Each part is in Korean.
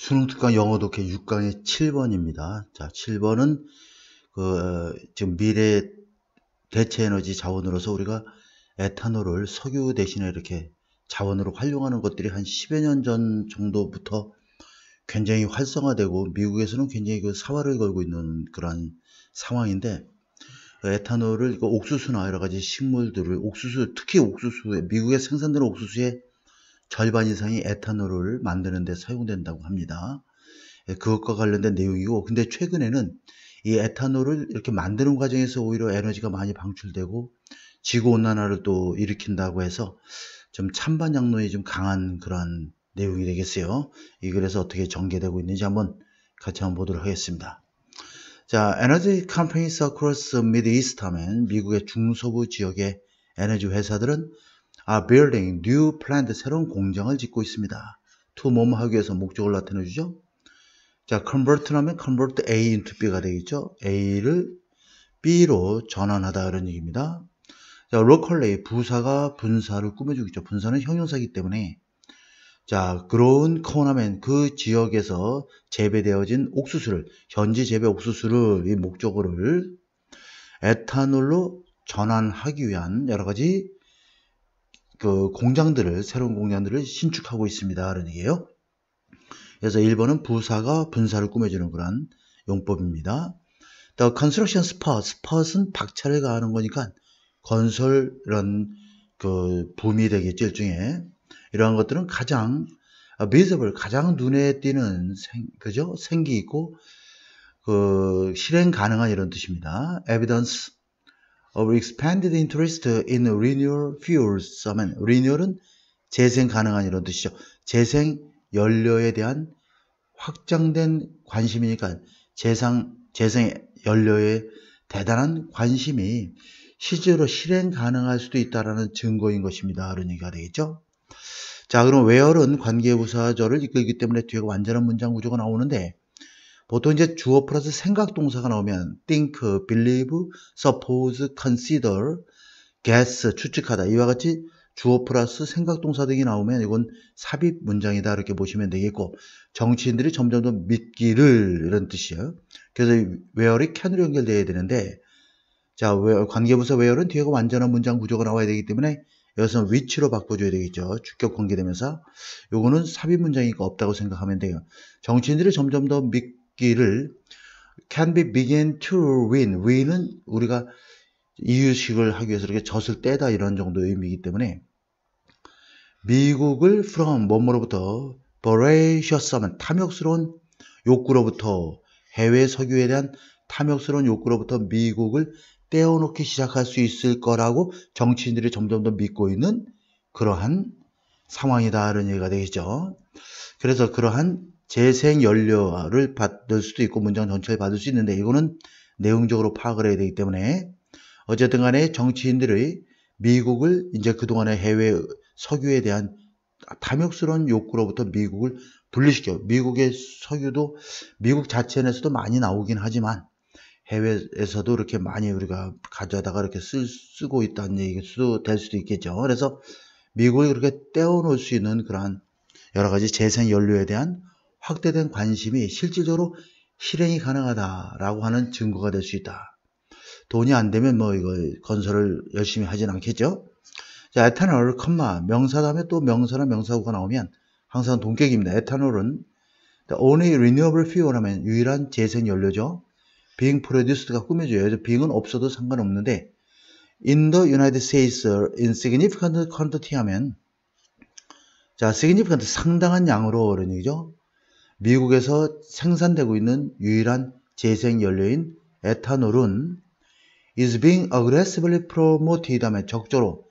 수능특강 영어독해 6강의 7번입니다. 자, 7번은 그 지금 미래 대체 에너지 자원으로서 우리가 에탄올을 석유 대신에 이렇게 자원으로 활용하는 것들이 한 10여 년 전 정도부터 굉장히 활성화되고 미국에서는 굉장히 그 사활을 걸고 있는 그런 상황인데 에탄올을 옥수수나 여러 가지 식물들을 옥수수 특히 옥수수에 미국에 생산되는 옥수수에 절반 이상이 에탄올을 만드는 데 사용된다고 합니다. 예, 그것과 관련된 내용이고 근데 최근에는 이 에탄올을 이렇게 만드는 과정에서 오히려 에너지가 많이 방출되고 지구온난화를 또 일으킨다고 해서 좀 찬반양론이 좀 강한 그런 내용이 되겠어요. 이그래서 어떻게 전개되고 있는지 한번 같이 한번 보도록 하겠습니다. 자, 에너지 컴퍼니스 어크로스 미드 이스타맨 미국의 중서부 지역의 에너지 회사들은 are 아, building new plant 새로운 공장을 짓고 있습니다. to 뭐뭐 하기 위해서 목적을 나타내 주죠. 자, convert라면 convert A into B가 되겠죠. A를 B로 전환하다 이런 얘기입니다. 자, locally 부사가 분사를 꾸며주겠죠. 분사는 형용사이기 때문에 자, grown c o r n e r 그 지역에서 재배되어진 옥수수를 현지 재배 옥수수를 이 목적어를 에탄올로 전환하기 위한 여러 가지 그 공장들을 새로운 공장들을 신축하고 있습니다. 라는 얘기예요. 그래서 1번은 부사가 분사를 꾸며주는 그런 용법입니다. The construction spot, spot은 박차를 가하는 거니까 건설 이런 그 붐이 되겠죠 일종의 이러한 것들은 가장 visible 가장 눈에 띄는 생, 그죠 생기 있고 그 실행 가능한 이런 뜻입니다. evidence our expanded interest in renewable fuels 하면 renewal은 재생 가능한 이런 뜻이죠. 재생 연료에 대한 확장된 관심이니까 재상, 재생 연료에 대단한 관심이 실제로 실행 가능할 수도 있다는 라 증거인 것입니다. 그런 얘기가 되겠죠. 자 그럼 where은 관계부사절을 이끌기 때문에 뒤에 완전한 문장 구조가 나오는데 보통 이제 주어 플러스 생각 동사가 나오면 think, believe, suppose, consider, guess, 추측하다 이와 같이 주어 플러스 생각 동사 등이 나오면 이건 삽입 문장이다 이렇게 보시면 되겠고 정치인들이 점점 더 믿기를 이런 뜻이에요. 그래서 where이 can으로 연결되어야 되는데 자 관계부사 where은 뒤에가 완전한 문장 구조가 나와야 되기 때문에 여기서는 위치로 바꿔줘야 되겠죠. 주격 관계되면서 요거는 삽입 문장이니까 없다고 생각하면 돼요. 정치인들이 점점 더 믿, 얻기를 can be begin to win. win은 우리가 이유식을 하기 위해서 이렇게 젖을 떼다 이런 정도의 의미이기 때문에 미국을 from 뭐뭐로부터 voracious 하면 탐욕스러운 욕구로부터 해외 석유에 대한 탐욕스러운 욕구로부터 미국을 떼어놓기 시작할 수 있을 거라고 정치인들이 점점 더 믿고 있는 그러한 상황이다 이런 얘기가 되겠죠. 그래서 그러한 재생연료를 받을 수도 있고 문장 전체를 받을 수 있는데 이거는 내용적으로 파악을 해야 되기 때문에 어쨌든 간에 정치인들의 미국을 이제 그동안의 해외 석유에 대한 탐욕스러운 욕구로부터 미국을 분리시켜 미국의 석유도 미국 자체 내에서도 많이 나오긴 하지만 해외에서도 이렇게 많이 우리가 가져다가 이렇게 쓸, 쓰고 있다는 얘기도 일수될 수도 있겠죠. 그래서 미국이 그렇게 떼어놓을 수 있는 그러한 여러 가지 재생연료에 대한 확대된 관심이 실질적으로 실행이 가능하다라고 하는 증거가 될 수 있다. 돈이 안 되면 뭐 이거 건설을 열심히 하진 않겠죠? 자, 에탄올, 컴마, 명사 다음에 또 명사나 명사구가 나오면 항상 동격입니다. 에탄올은 the only renewable fuel하면 유일한 재생연료죠. being produced가 꾸며줘요. 그래서 being은 없어도 상관없는데 in the United States in significant quantity 하면 자, significant 상당한 양으로 그런 얘기죠. 미국에서 생산되고 있는 유일한 재생연료인 에탄올은 is being aggressively promoted 하면 적절로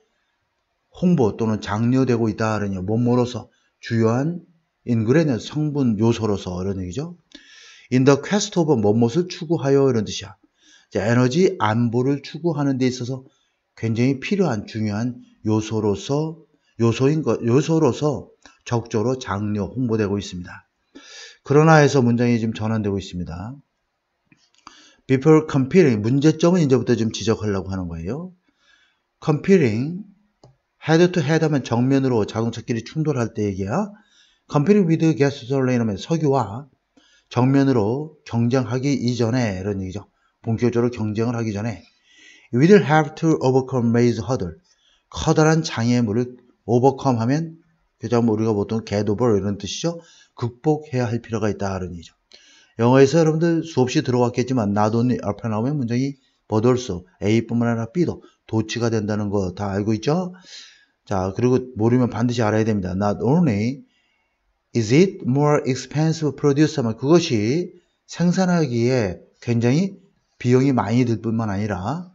홍보 또는 장려되고 있다 하는 몸으로서 주요한 인그레는 성분 요소로서 이런 얘기죠. In the quest of 뭐뭇을 추구하여 이런 뜻이야. 에너지 안보를 추구하는 데 있어서 굉장히 필요한 중요한 요소로서 요소인 것 요소로서 적절로 장려 홍보되고 있습니다. 그러나에서 문장이 지금 전환되고 있습니다. before comparing 문제점은 이제부터 좀 지적하려고 하는 거예요. comparing head to head 하면 정면으로 자동차끼리 충돌할 때 얘기야. comparing with gasoline 하면 석유와 정면으로 경쟁하기 이전에 이런 얘기죠. 본격적으로 경쟁을 하기 전에 we'll have to overcome m a j o hurdle 커다란 장애물을 overcome 하면 그죠? 뭐 우리가 보통 get over 이런 뜻이죠. 극복해야 할 필요가 있다 하는 얘기죠. 영어에서 여러분들 수없이 들어왔겠지만 나도 t o 앞에 나오면 문장이 but a l s A뿐만 아니라 B도 도치가 된다는 거 다 알고 있죠? 자 그리고 모르면 반드시 알아야 됩니다. not only is it more expensive produce r 면 그것이 생산하기에 굉장히 비용이 많이 들 뿐만 아니라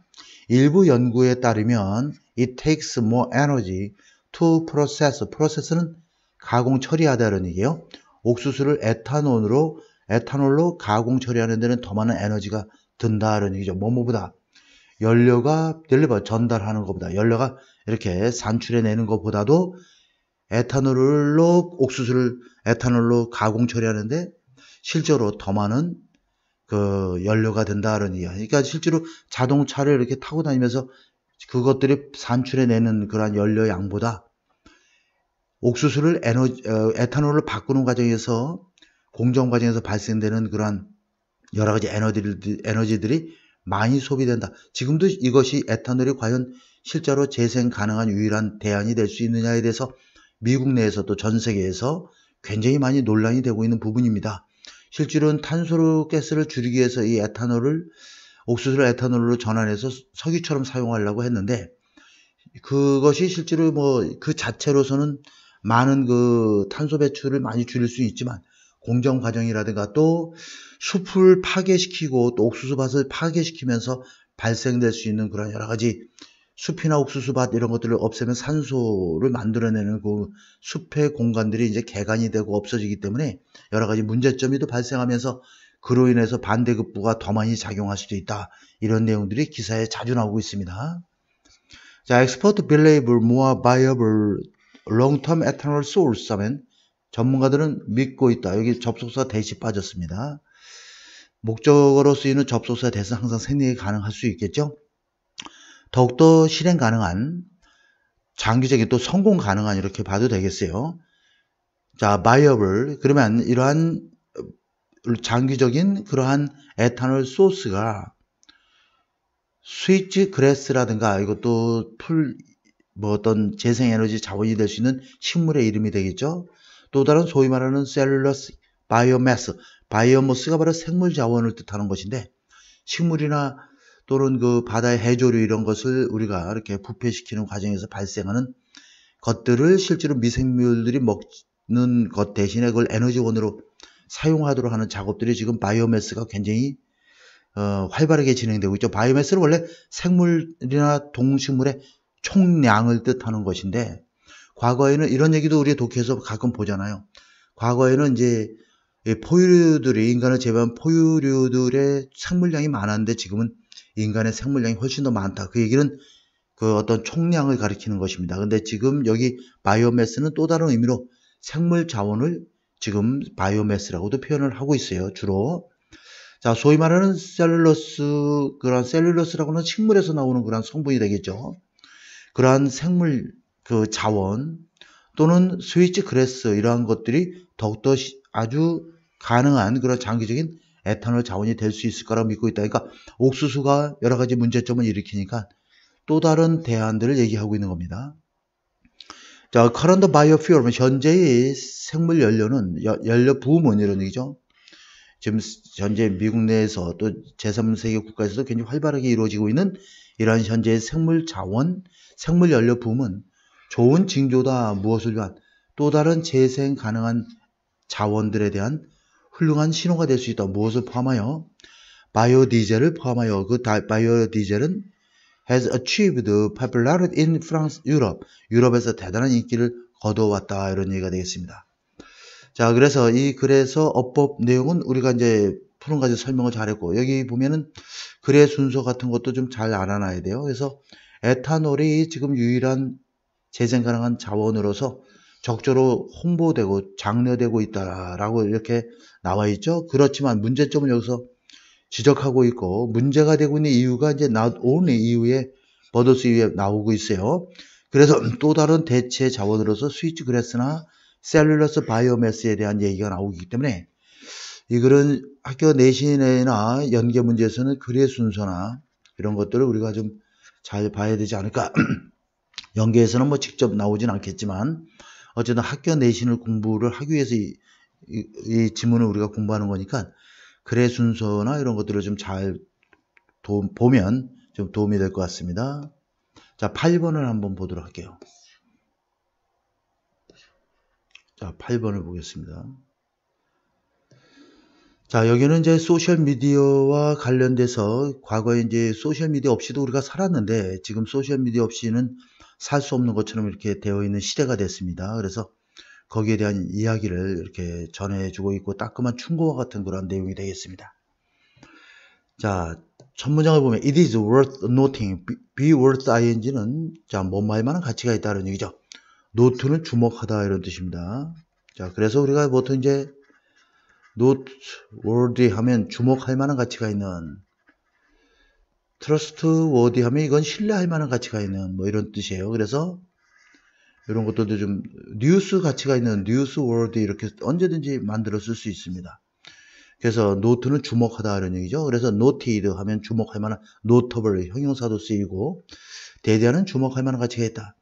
일부 연구에 따르면 it takes more energy to process, process는 가공 처리하다는 얘기예요. 옥수수를 에탄올로 에탄올로 가공 처리하는 데는 더 많은 에너지가 든다 는 얘기죠. 뭐뭐보다 연료가 연료가 전달하는 것보다 연료가 이렇게 산출해 내는 것보다도 에탄올로 옥수수를 에탄올로 가공 처리하는데 실제로 더 많은 그 연료가 된다는 얘기야. 그러니까 실제로 자동차를 이렇게 타고 다니면서 그것들이 산출해 내는 그러한 연료 양보다 옥수수를 에너에탄올을 어, 바꾸는 과정에서 공정 과정에서 발생되는 그러한 여러 가지 에너지들, 에너지들이 많이 소비된다. 지금도 이것이 에탄올이 과연 실제로 재생 가능한 유일한 대안이 될 수 있느냐에 대해서 미국 내에서 또 전 세계에서 굉장히 많이 논란이 되고 있는 부분입니다. 실제로는 탄소 가스를 줄이기 위해서 이 에탄올을 옥수수를 에탄올로 전환해서 석유처럼 사용하려고 했는데 그것이 실제로 뭐 그 자체로서는 많은 그 탄소 배출을 많이 줄일 수 있지만 공정 과정이라든가 또 숲을 파괴시키고 또 옥수수밭을 파괴시키면서 발생될 수 있는 그런 여러 가지 숲이나 옥수수밭 이런 것들을 없애면 산소를 만들어내는 그 숲의 공간들이 이제 개간이 되고 없어지기 때문에 여러 가지 문제점이 또 발생하면서 그로 인해서 반대급부가 더 많이 작용할 수도 있다. 이런 내용들이 기사에 자주 나오고 있습니다. 자, export believable, more viable long-term ethanol source 하면 전문가들은 믿고 있다. 여기 접속사 대시 빠졌습니다. 목적으로 쓰이는 접속사 대신 항상 생리 가능할 수 있겠죠. 더욱더 실행 가능한 장기적인 또 성공 가능한 이렇게 봐도 되겠어요. 자, 바이어블 그러면 이러한 장기적인 그러한 에탄올 소스가 스위치 그레스라든가 이것도 풀뭐 어떤 재생에너지 자원이 될 수 있는 식물의 이름이 되겠죠. 또 다른 소위 말하는 셀룰러스 바이오매스, 바이오모스가 바로 생물 자원을 뜻하는 것인데 식물이나 또는 그 바다의 해조류 이런 것을 우리가 이렇게 부패시키는 과정에서 발생하는 것들을 실제로 미생물들이 먹는 것 대신에 그걸 에너지원으로 사용하도록 하는 작업들이 지금 바이오매스가 굉장히 어, 활발하게 진행되고 있죠. 바이오매스는 원래 생물이나 동식물의 총량을 뜻하는 것인데 과거에는 이런 얘기도 우리 독해에서 가끔 보잖아요. 과거에는 이제 포유류들이 인간을 제외한 포유류들의 생물량이 많았는데 지금은 인간의 생물량이 훨씬 더 많다. 그 얘기는 그 어떤 총량을 가리키는 것입니다. 근데 지금 여기 바이오매스는 또 다른 의미로 생물 자원을 지금 바이오매스라고도 표현을 하고 있어요. 주로 자 소위 말하는 셀룰러스 그런 셀룰러스라고는 식물에서 나오는 그런 성분이 되겠죠. 그러한 생물 그 자원 또는 스위치 그래스 이러한 것들이 더욱더 아주 가능한 그런 장기적인 에탄올 자원이 될 수 있을 거라고 믿고 있다. 그러니까 옥수수가 여러 가지 문제점을 일으키니까 또 다른 대안들을 얘기하고 있는 겁니다. 자, current biofuel, 현재의 생물 연료는, 연료 부문 이런 얘기죠. 지금 현재 미국 내에서 또 제3세계 국가에서도 굉장히 활발하게 이루어지고 있는 이러한 현재의 생물 자원, 생물 연료 붐은 좋은 징조다 무엇을 위한 또 다른 재생 가능한 자원들에 대한 훌륭한 신호가 될 수 있다. 무엇을 포함하여? 바이오 디젤을 포함하여 그 바이오 디젤은 has achieved popularity in France, Europe. 유럽에서 대단한 인기를 거둬왔다. 이런 얘기가 되겠습니다. 자, 그래서 이 글에서 어법 내용은 우리가 이제 푸른가지 설명을 잘했고 여기 보면은 글의 순서 같은 것도 좀 잘 알아놔야 돼요. 그래서 에탄올이 지금 유일한 재생 가능한 자원으로서 적절로 홍보되고 장려되고 있다라고 이렇게 나와 있죠. 그렇지만 문제점은 여기서 지적하고 있고 문제가 되고 있는 이유가 이제 나온 이후에 버더스 이후에 나오고 있어요. 그래서 또 다른 대체 자원으로서 스위치 그래스나 셀룰러스 바이오매스에 대한 얘기가 나오기 때문에 이거는 학교 내신이나 연계 문제에서는 글의 순서나 이런 것들을 우리가 좀 잘 봐야 되지 않을까 연계에서는 뭐 직접 나오진 않겠지만 어쨌든 학교 내신을 공부를 하기 위해서 이, 이, 이 지문을 우리가 공부하는 거니까 글의 순서나 이런 것들을 좀 잘 보면 좀 도움이 될 것 같습니다. 자, 8번을 한번 보도록 할게요. 자, 8번을 보겠습니다. 자, 여기는 이제 소셜미디어와 관련돼서 과거에 이제 소셜미디어 없이도 우리가 살았는데 지금 소셜미디어 없이는 살 수 없는 것처럼 이렇게 되어 있는 시대가 됐습니다. 그래서 거기에 대한 이야기를 이렇게 전해주고 있고 따끔한 충고와 같은 그런 내용이 되겠습니다. 자, 첫 문장을 보면 it is worth noting, be worth ing는 자, 못 말만한 가치가 있다는 얘기죠. 노트는 주목하다 이런 뜻입니다. 자, 그래서 우리가 보통 이제 노트 워디 하면 주목할 만한 가치가 있는 트러스트 워디 하면 이건 신뢰할 만한 가치가 있는 뭐 이런 뜻이에요. 그래서 이런 것들도 좀 뉴스 가치가 있는 뉴스 워드 이렇게 언제든지 만들어 쓸 수 있습니다. 그래서 노트는 주목하다 이런 얘기죠. 그래서 노티드 하면 주목할 만한 노터블 형용사도 쓰이고 대대하는 주목할 만한 가치가 있다.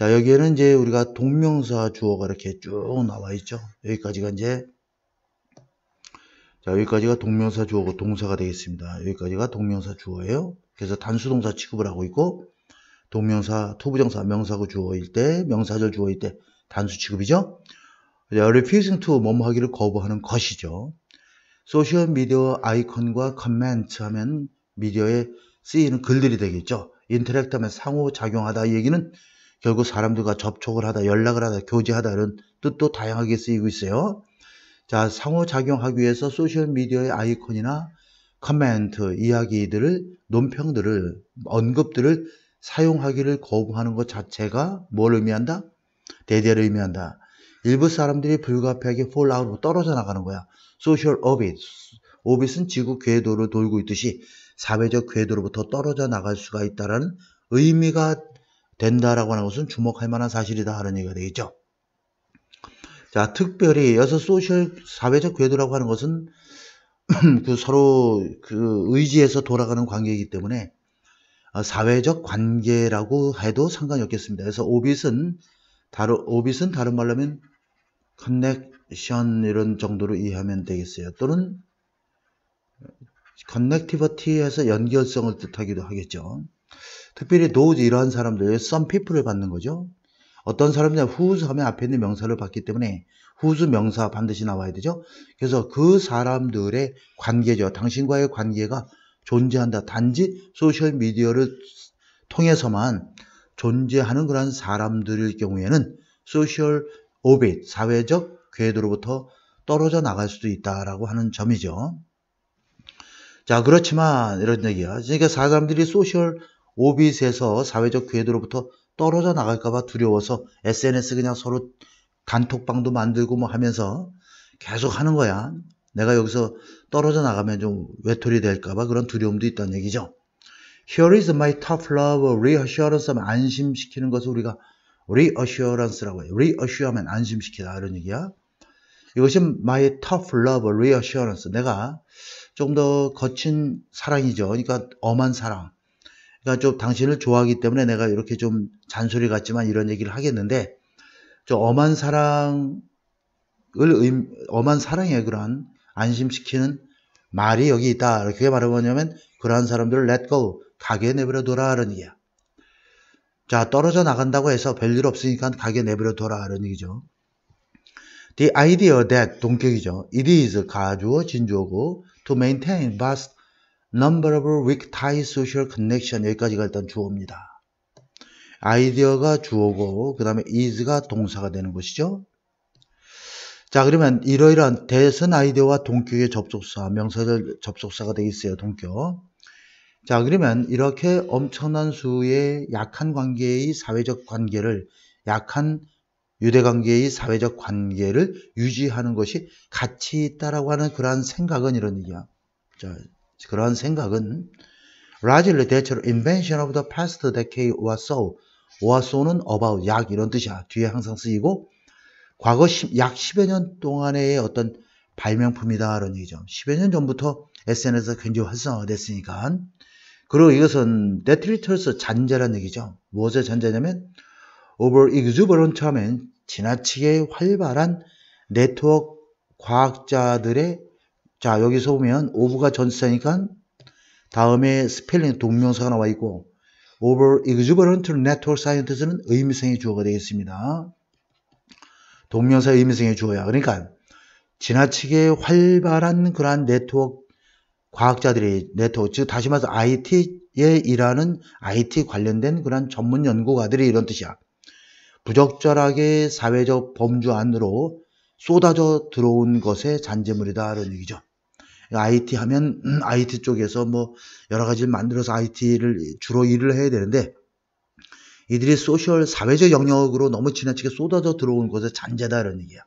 자 여기에는 이제 우리가 동명사 주어가 이렇게 쭉 나와 있죠 여기까지가 이제 자 여기까지가 동명사 주어고 동사가 되겠습니다 여기까지가 동명사 주어예요 그래서 단수동사 취급을 하고 있고 동명사 투부정사 명사고 주어일 때 명사절 주어일 때 단수 취급이죠 refusing to 뭐뭐 하기를 거부하는 것이죠 소셜 미디어 아이콘과 커멘트 하면 미디어에 쓰이는 글들이 되겠죠 인터랙트 하면 상호작용하다 이 얘기는 결국 사람들과 접촉을 하다, 연락을 하다, 교제하다 이런 뜻도 다양하게 쓰이고 있어요. 자, 상호작용하기 위해서 소셜미디어의 아이콘이나 커멘트, 이야기들을, 논평들을, 언급들을 사용하기를 거부하는 것 자체가 뭘 의미한다? 대대를 의미한다. 일부 사람들이 불가피하게 폴아웃으로 떨어져 나가는 거야. 소셜 오빗. 오빗은 지구 궤도를 돌고 있듯이 사회적 궤도로부터 떨어져 나갈 수가 있다는 의미가 된다라고 하는 것은 주목할 만한 사실이다 하는 얘기가 되겠죠. 자, 특별히 여기서 소셜 사회적 궤도라고 하는 것은 그 서로 그 의지에서 돌아가는 관계이기 때문에 아, 사회적 관계라고 해도 상관이 없겠습니다. 그래서 오빗은 다른 오빗은 다른 말로 하면 커넥션 이런 정도로 이해하면 되겠어요. 또는 커넥티버티에서 연결성을 뜻하기도 하겠죠. 특별히 those 이러한 사람들, some people을 받는 거죠. 어떤 사람이냐 whose 하면 앞에 있는 명사를 받기 때문에 whose 명사 반드시 나와야 되죠. 그래서 그 사람들의 관계죠. 당신과의 관계가 존재한다. 단지 소셜미디어를 통해서만 존재하는 그러한 사람들일 경우에는 소셜 오빗, 사회적 궤도로부터 떨어져 나갈 수도 있다라고 하는 점이죠. 자, 그렇지만 이런 얘기야. 그러니까 사람들이 소셜 오빛에서 사회적 궤도로부터 떨어져 나갈까봐 두려워서 SNS 그냥 서로 단톡방도 만들고 뭐 하면서 계속 하는 거야. 내가 여기서 떨어져 나가면 좀 외톨이 될까봐 그런 두려움도 있다는 얘기죠. Here is my tough love. reassurance 하면 안심시키는 것을 우리가 reassurance라고 해요. reassure 하면 안심시키다. 이런 얘기야. 이것이 my tough love, reassurance. 내가 조더 거친 사랑이죠. 그러니까 엄한 사랑. 그러니까 좀 당신을 좋아하기 때문에 내가 이렇게 좀 잔소리 같지만 이런 얘기를 하겠는데 저 엄한 사랑을 의, 엄한 사랑에 그런 안심시키는 말이 여기 있다. 이렇게 말해보냐면 그러한 사람들을 let go, 가게 내버려 둬라 하는 얘기야. 자, 떨어져 나간다고 해서 별일 없으니까 가게 내버려 둬라 하는 얘기죠. The idea that 동격이죠. It is 가주어 진주어고 to maintain vast n u m b e r of l weak tie social connection 여기까지가 일단 주어입니다. 아이디어가 주어고 그 다음에 is가 동사가 되는 것이죠. 자 그러면 이러이러한 대선 아이디어와 동격의 접속사, 명사절 접속사가 되어 있어요. 동격. 자 그러면 이렇게 엄청난 수의 약한 관계의 사회적 관계를 약한 유대관계의 사회적 관계를 유지하는 것이 가치 있다라고 하는 그러한 생각은 이런 얘기야. 자, 그러한 생각은 largely 대체로 invention of the past decade or so or so는 about 약 이런 뜻이야. 뒤에 항상 쓰이고 과거 10, 약 10여 년 동안의 어떤 발명품이다 라는 얘기죠. 10여 년 전부터 SNS가 굉장히 활성화됐으니까 그리고 이것은 데트리터스 잔재란 얘기죠. 무엇의 잔재냐면 over exuberant 하면 지나치게 활발한 네트워크 과학자들의 자 여기서 보면 오브가 전치사니까 다음에 스펠링 동명사가 나와 있고 over exuberant n a t u r a science는 의미성의 주어가 되겠습니다. 동명사 의미성의 주어야. 그러니까 지나치게 활발한 그러한 네트워크 과학자들이 네트워크 즉 다시 말해서 IT에 일하는 IT 관련된 그러한 전문 연구가들이 이런 뜻이야. 부적절하게 사회적 범주 안으로 쏟아져 들어온 것의 잔재물이다 이런 얘기죠. IT 하면 IT 음, 쪽에서 뭐 여러 가지를 만들어서 IT를 주로 일을 해야 되는데 이들이 소셜 사회적 영역으로 너무 지나치게 쏟아져 들어온 것에 잔재다 라는 얘기야.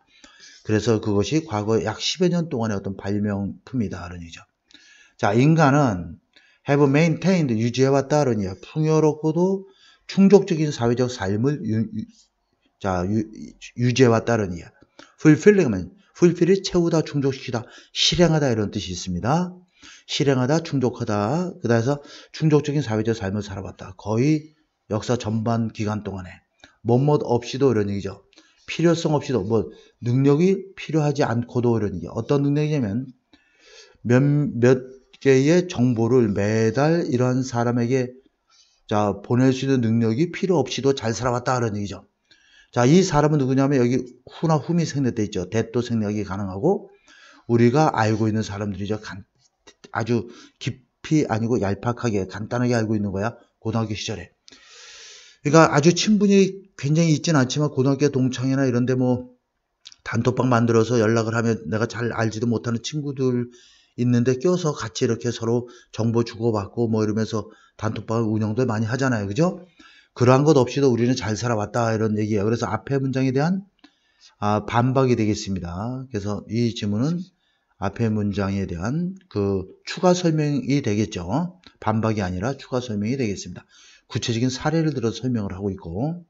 그래서 그것이 과거 약 10여 년 동안의 어떤 발명품이다 라는 얘기죠. 자, 인간은 have maintained 유지해왔다 이런 얘기야. 풍요롭고도 충족적인 사회적 삶을 유, 유 자, 유, 유지해왔다 이런 얘기야. fulfilling f u l f i l l 채우다, 충족시키다, 실행하다 이런 뜻이 있습니다. 실행하다, 충족하다. 그다음에서 충족적인 사회적 삶을 살아봤다. 거의 역사 전반 기간 동안에 뭐뭐 없이도 이런 얘기죠. 필요성 없이도 뭐 능력이 필요하지 않고도 이런 얘기. 어떤 능력이냐면 몇몇 개의 정보를 매달 이러한 사람에게 자 보낼 수 있는 능력이 필요 없이도 잘 살아왔다 이런 얘기죠. 자, 이 사람은 누구냐면 여기 후나 h u 이 생략돼 있죠. 대도 생략이 가능하고 우리가 알고 있는 사람들이죠. 간, 아주 깊이 아니고 얄팍하게 간단하게 알고 있는 거야. 고등학교 시절에. 그러니까 아주 친분이 굉장히 있진 않지만 고등학교 동창이나 이런 데 뭐 단톡방 만들어서 연락을 하면 내가 잘 알지도 못하는 친구들 있는데 껴서 같이 이렇게 서로 정보 주고받고 뭐 이러면서 단톡방 운영도 많이 하잖아요. 그죠? 그러한 것 없이도 우리는 잘 살아왔다 이런 얘기예요. 그래서 앞에 문장에 대한 아, 반박이 되겠습니다. 그래서 이 질문은 앞에 문장에 대한 그 추가 설명이 되겠죠. 반박이 아니라 추가 설명이 되겠습니다. 구체적인 사례를 들어 설명을 하고 있고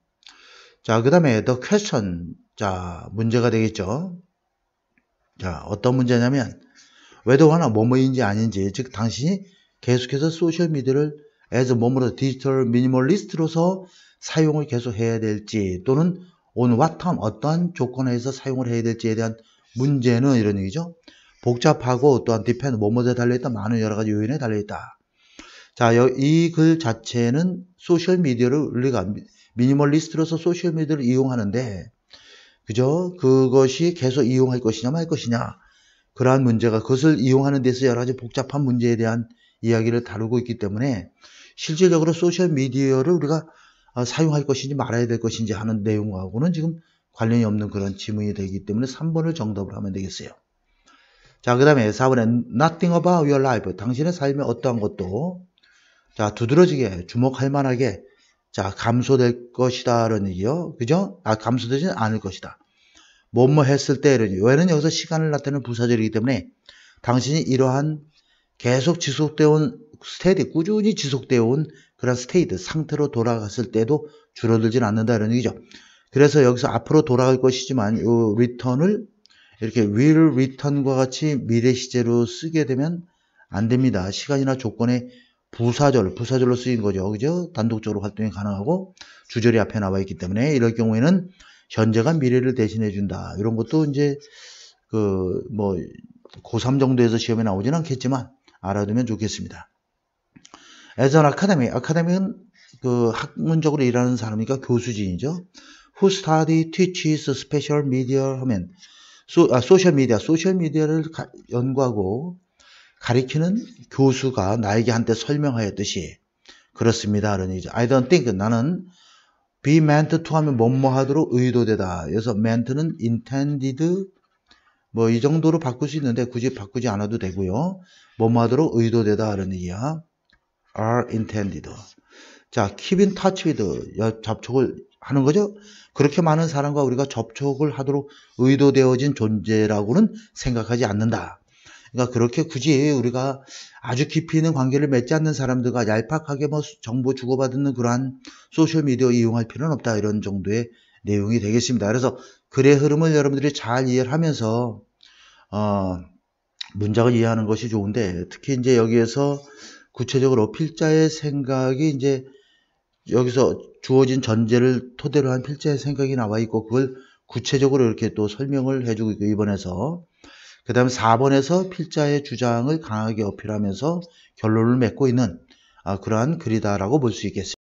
자, 그 다음에 더 퀘스천 자, 문제가 되겠죠. 자, 어떤 문제냐면 외도화나 뭐뭐인지 아닌지 즉 당신이 계속해서 소셜미디어를 as 몸으로 디지털 미니멀리스트로서 사용을 계속 해야 될지 또는 on what term 어떠한 조건에서 사용을 해야 될지에 대한 문제는 이런 얘기죠. 복잡하고 또한 depend 뭐뭐에 달려있다 많은 여러가지 요인에 달려있다. 자, 이 글 자체는 소셜미디어를 우리가 미니멀리스트로서 소셜미디어를 이용하는데 그죠? 그것이 계속 이용할 것이냐 말 것이냐 그러한 문제가 그것을 이용하는 데서 여러 가지 복잡한 문제에 대한 이야기를 다루고 있기 때문에 실질적으로 소셜 미디어를 우리가 어, 사용할 것인지 말아야 될 것인지 하는 내용하고는 지금 관련이 없는 그런 지문이 되기 때문에 3번을 정답으로 하면 되겠어요. 자, 그 다음에 4번에 nothing about your life. 당신의 삶에 어떠한 것도 자, 두드러지게 주목할 만하게 자, 감소될 것이다. 라는 얘기요. 그죠? 아, 감소되지는 않을 것이다. 뭐뭐 뭐 했을 때 이런 왜는 여기서 시간을 나타내는 부사절이기 때문에 당신이 이러한 계속 지속되어 온 스테디 꾸준히 지속되어 온 그런 스테이트 상태로 돌아갔을 때도 줄어들진 않는다 이런 얘기죠. 그래서 여기서 앞으로 돌아갈 것이지만 이 r 턴을 이렇게 will return과 같이 미래 시제로 쓰게 되면 안 됩니다. 시간이나 조건에 부사절, 부사절로 쓰인 거죠. 그죠? 단독적으로 활동이 가능하고 주절이 앞에 나와 있기 때문에 이럴 경우에는 현재가 미래를 대신해 준다. 이런 것도 이제 그 뭐 고3 정도에서 시험에 나오지는 않겠지만 알아두면 좋겠습니다. 에전 아카데미 아카데미는 그 학문적으로 일하는 사람이니까 교수진이죠. Who study teaches special media 하면 소, 아, 소셜 미디어 소셜 미디어를 가, 연구하고 가리키는 교수가 나에게 한때 설명하였듯이 그렇습니다. 그런 얘기죠. I don't think 나는 be meant to 하면 뭐뭐 하도록 의도되다. 그래서 ment는 intended 뭐 이 정도로 바꿀 수 있는데 굳이 바꾸지 않아도 되고요. 뭐뭐 하도록 의도되다. 그런 얘기야. are intended. 자, keep in touch with 접촉을 하는 거죠. 그렇게 많은 사람과 우리가 접촉을 하도록 의도되어진 존재라고는 생각하지 않는다. 그러니까 그렇게 굳이 우리가 아주 깊이 있는 관계를 맺지 않는 사람들과 얄팍하게 뭐 정보 주고받는 그러한 소셜미디어 이용할 필요는 없다. 이런 정도의 내용이 되겠습니다. 그래서 글의 흐름을 여러분들이 잘 이해를 하면서, 어, 문장을 이해하는 것이 좋은데, 특히 이제 여기에서 구체적으로 필자의 생각이 이제 여기서 주어진 전제를 토대로 한 필자의 생각이 나와 있고 그걸 구체적으로 이렇게 또 설명을 해주고 있고 이번에서그 다음 4번에서 필자의 주장을 강하게 어필하면서 결론을 맺고 있는 아, 그러한 글이다라고 볼 수 있겠습니다.